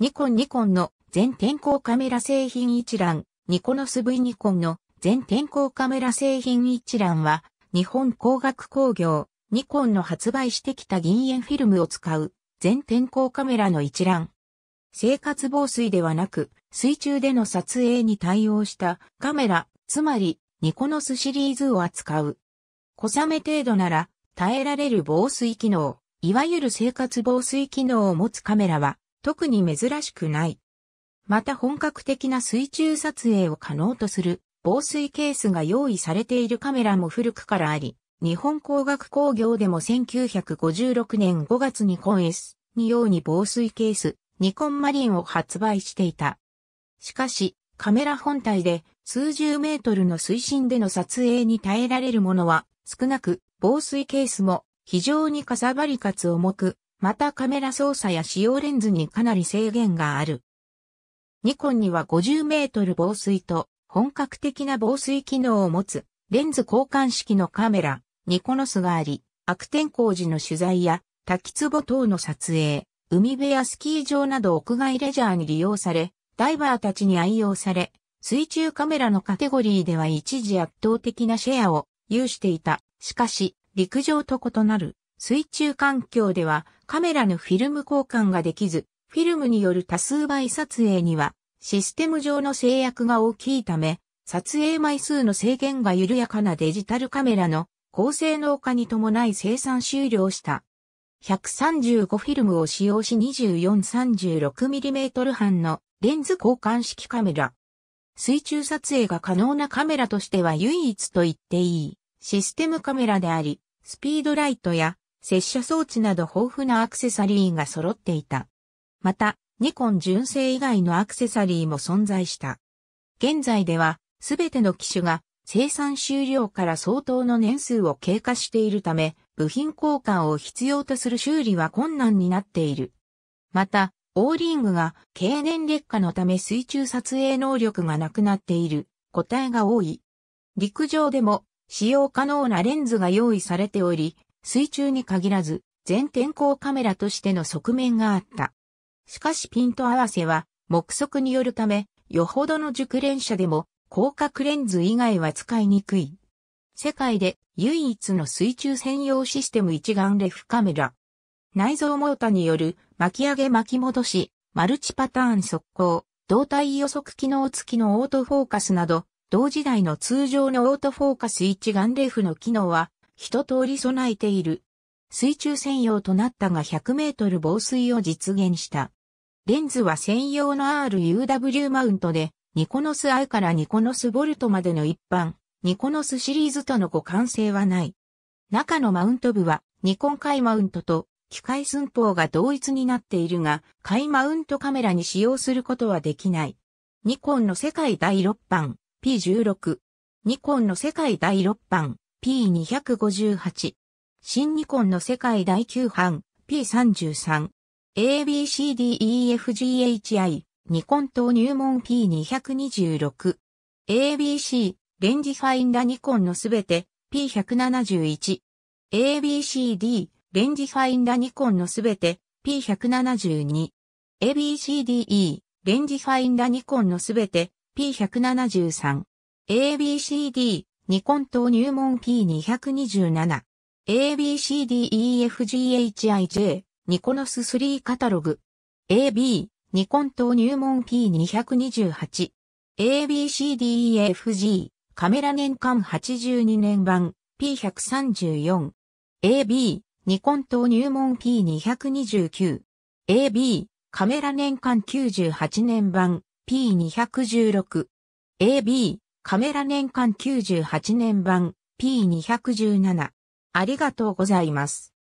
ニコンニコンの全天候カメラ製品一覧、ニコノス V ニコンの全天候カメラ製品一覧は、日本工学工業、ニコンの発売してきた銀塩フィルムを使う全天候カメラの一覧。生活防水ではなく、水中での撮影に対応したカメラ、つまりニコノスシリーズを扱う。小雨程度なら耐えられる防水機能、いわゆる生活防水機能を持つカメラは、特に珍しくない。また本格的な水中撮影を可能とする防水ケースが用意されているカメラも古くからあり、日本工学工業でも1956年5月にコン S に用に防水ケース、ニコンマリンを発売していた。しかし、カメラ本体で数十メートルの水深での撮影に耐えられるものは少なく、防水ケースも非常にかさばりかつ重く、またカメラ操作や使用レンズにかなり制限がある。ニコンには50メートル防水と本格的な防水機能を持つレンズ交換式のカメラ、ニコノスがあり、悪天候時の取材や滝壺等の撮影、海辺やスキー場など屋外レジャーに利用され、ダイバーたちに愛用され、水中カメラのカテゴリーでは一時圧倒的なシェアを有していた。しかし、陸上と異なる水中環境ではカメラのフィルム交換ができず、フィルムによる多数倍撮影には、システム上の制約が大きいため、撮影枚数の制限が緩やかなデジタルカメラの高性能化に伴い生産終了した。135フィルムを使用し 2436mm 半のレンズ交換式カメラ。水中撮影が可能なカメラとしては唯一と言っていいシステムカメラであり、スピードライトや接写装置など豊富なアクセサリーが揃っていた。また、ニコン純正以外のアクセサリーも存在した。現在では、すべての機種が生産終了から相当の年数を経過しているため、部品交換を必要とする修理は困難になっている。また、オーリングが経年劣化のため水中撮影能力がなくなっている個体が多い。陸上でも使用可能なレンズが用意されており、水中に限らず、全天候カメラとしての側面があった。しかしピント合わせは、目測によるため、よほどの熟練者でも、広角レンズ以外は使いにくい。世界で唯一の水中専用システム一眼レフカメラ。内蔵モータによる巻き上げ巻き戻し、マルチパターン速攻、動体予測機能付きのオートフォーカスなど、同時代の通常のオートフォーカス一眼レフの機能は一通り備えている。水中専用となったが100メートル防水を実現した。レンズは専用の RUW マウントで、ニコノス I からニコノスボルトまでの一般、ニコノスシリーズとの互換性はない。中のマウント部は、ニコン海マウントと、機械寸法が同一になっているが、海マウントカメラに使用することはできない。ニコンの世界第6版、P16。ニコンの世界第6版、P258。新ニコンの世界第9版 P33。ABCDEFGHI ニコン等入門 P226。ABC レンジファインダニコンのすべて P171。ABCD レンジファインダニコンのすべて P172。ABCDE レンジファインダニコンのすべて P173。ABCD ニコン島入門 P227。ABCDEFGHIJ ニコノス3カタログ AB ニコン島入門 P228 ABCDEFG カメラ年間82年版 P134 AB ニコン島入門 P229 AB カメラ年間98年版 P216 AB カメラ年間98年版 P217。ありがとうございます。